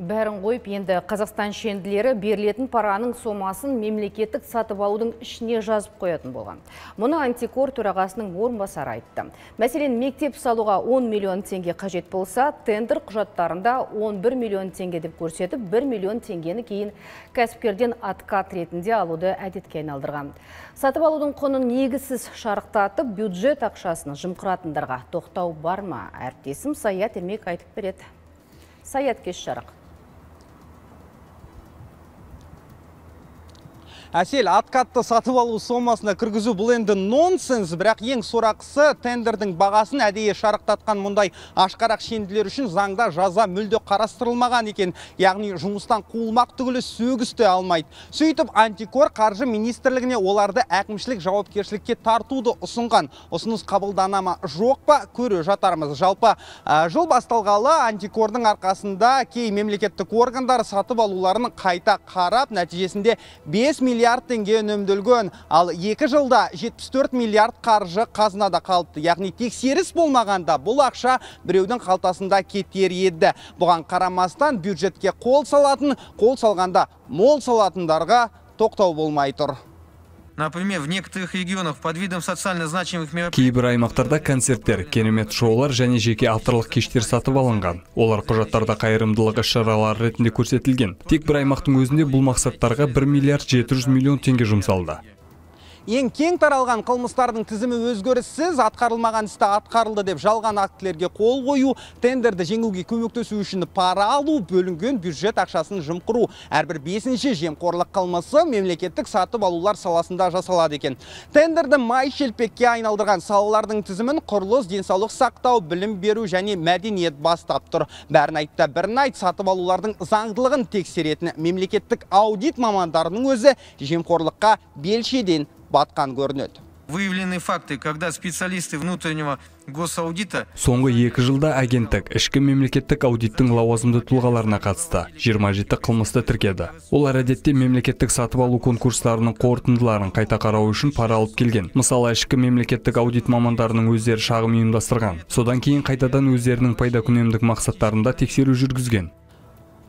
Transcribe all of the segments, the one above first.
бәрін қойып енді қазақстан шенділері берлетін параның сомасын мемлекеттік сатып алудың ішіне жазып қоятын болған мұны антикор төрағасының орынбасары айтты мәселен мектеп салуға 10 миллион теңге қажет болса тендер құжаттарында 11 миллион теңге деп көрсетіп 1 миллион теңгені кейін кәсіпкерден откат ретінде алуды әдетке айналдырған сатып алудың құнын негізсіз шарықтатып бюджет ақшасын жымқыратындарға тоқтау бар ма әріптесім саят ермек айтып береді саят кеш жарық әсел откатты сатып алу сомасына кіргізу бұл енді нонсенс бірақ ең сорақысы тендердің бағасын әдейі шарықтатқан мұндай ашқарақ шенділер үшін заңда жаза мүлде қарастырылмаған екен яғни жұмыстан қуылмақ түгілі сөгіс те алмайды сөйтіп антикор қаржы министрлігіне оларды әкімшілік жауапкершілікке тартуды ұсынған ұсыныс қабылдана ма жоқ па көре жатармыз жалпы ә, жыл басталғалы антикордың арқасында кей мемлекеттік органдар сатып алуларын қайта қарап нәтижесінде 5 миллион миллиард теңге үнемделген ал екі жылда 74 миллиард қаржы қазынада қалыпты яғни тексеріс болмағанда бұл ақша біреудің қалтасында кетер еді бұған қарамастан бюджетке қол салатын қол салғанда мол салатындарға тоқтау болмай тұр например в некоторых регионах под видом социально значимых кейбір аймақтарда концерттер керемет шоулар және жеке авторлық кештер сатып алынған олар құжаттарда қайырымдылық іс шаралары ретінде көрсетілген тек бір аймақтың өзінде бұл мақсаттарға 1 миллиард 700 миллион теңге жұмсалды ең кең таралған қылмыстардың тізімі өзгеріссіз атқарылмаған істі атқарылды деп жалған актілерге қол қою тендерді жеңуге көмектесу үшін пара алу бөлінген бюджет ақшасын жымқыру әрбір бесінші жемқорлық қылмысы мемлекеттік сатып алулар саласында жасалады екен тендерді май шелпекке айналдырған салалардың тізімін құрылыс денсаулық сақтау білім беру және мәдениет бастап тұр бәрін айтта бірін айт сатып алулардың заңдылығын тексеретін мемлекеттік аудит мамандарының өзі жемқорлыққа белшеден батқан көрінеді выявлены факты, когда специалисты внутреннего госаудита... Соңғы екі жылда агенттік ішкі мемлекеттік аудиттің лауазымды тұлғаларына қатысты 27 қылмысты тіркеді. Олар әдетте мемлекеттік сатып алу конкурстарының қорытындыларын қайта қарау үшін пара алып келген. Мысалы, ішкі мемлекеттік аудит мамандарының өздері шағым ұйымдастырған. Содан кейін қайтадан өздерінің пайда күнемдік мақсаттарында тексеру жүргізген.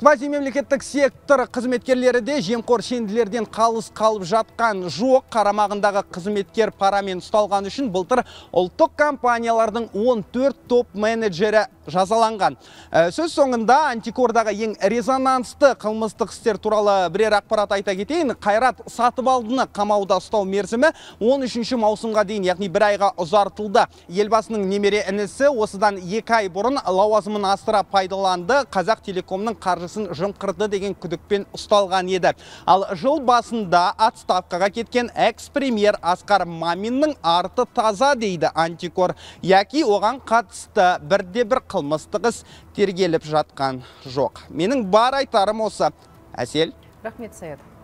Квазимемлекеттік сектор қызметкерлері де жемқор шенділерден қалыс қалып жатқан жоқ қарамағындағы қызметкер парамен ұсталған үшін бұлтыр ұлттық компаниялардың 14 топ менеджері жазаланған. Ә, сөз соңында антикордағы ең резонансты қылмыстық істер туралы бірер ақпарат айта кетейін. Қайрат сатып алдыны қамауда ұстау мерзімі 13 маусымға дейін, яғни бір айға ұзартылды. Елбасының немере інісі осыдан екі ай бұрын лауазымын астыра пайдаланды. Қазақ телекомның қаржы ақшасын жымқырды деген күдікпен ұсталған еді ал жыл басында отставкаға кеткен экс премьер асқар маминнің арты таза дейді антикор яки оған қатысты бірде бір қылмыстық тергеліп жатқан жоқ менің бар айтарым осы әсел рахмет саят